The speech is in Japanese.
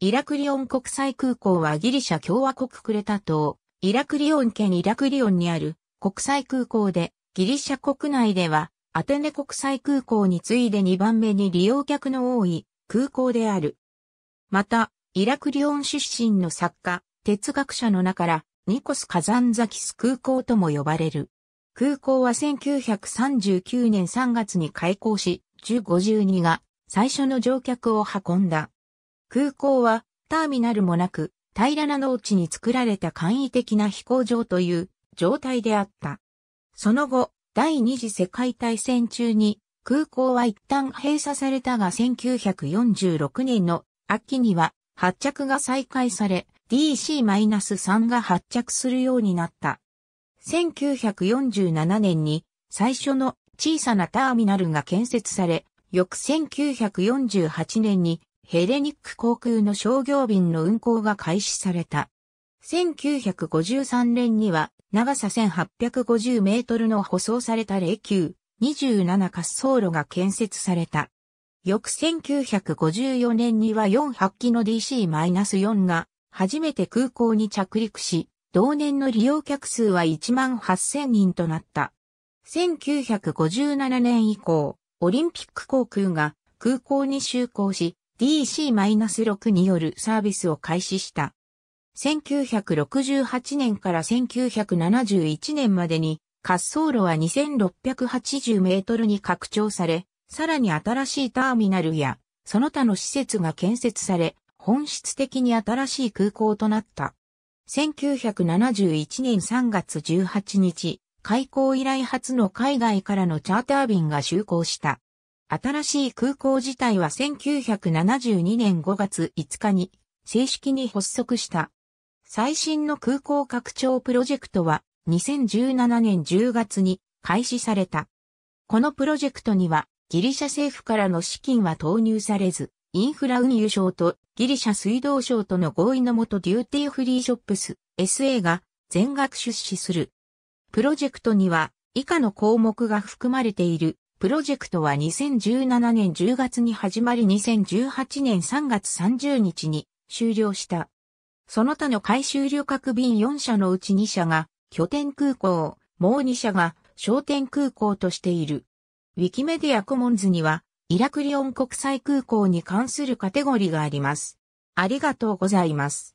イラクリオン国際空港はギリシャ共和国クレタ島、イラクリオン県イラクリオンにある国際空港で、ギリシャ国内ではアテネ国際空港に次いで2番目に利用客の多い空港である。また、イラクリオン出身の作家、哲学者の中からニコス・カザンザキス空港とも呼ばれる。空港は1939年3月に開港し、1 5 2が最初の乗客を運んだ。空港はターミナルもなく平らな農地に作られた簡易的な飛行場という状態であった。その後、第二次世界大戦中に空港は一旦閉鎖されたが1946年の秋には発着が再開され DC-3 が発着するようになった。1947年に最初の小さなターミナルが建設され、翌1948年にヘレニック航空の商業便の運航が開始された。1953年には長さ1850メートルの舗装された霊柩27滑走路が建設された。翌1954年には4 8機の DC-4 が初めて空港に着陸し、同年の利用客数は1万8000人となった。1957年以降、オリンピック航空が空港に就航し、DC-6 によるサービスを開始した。1968年から1971年までに滑走路は2680メートルに拡張され、さらに新しいターミナルやその他の施設が建設され、本質的に新しい空港となった。1971年3月18日、開港以来初の海外からのチャーター便が就航した。新しい空港自体は1972年5月5日に正式に発足した。最新の空港拡張プロジェクトは2017年10月に開始された。このプロジェクトにはギリシャ政府からの資金は投入されず、インフラ運輸省とギリシャ水道省との合意のもとデューティーフリーショップス SA が全額出資する。プロジェクトには以下の項目が含まれている。プロジェクトは2017年10月に始まり2018年3月30日に終了した。その他の回収旅客便4社のうち2社が拠点空港、もう2社が商店空港としている。ウィキメディアコモンズにはイラクリオン国際空港に関するカテゴリーがあります。ありがとうございます。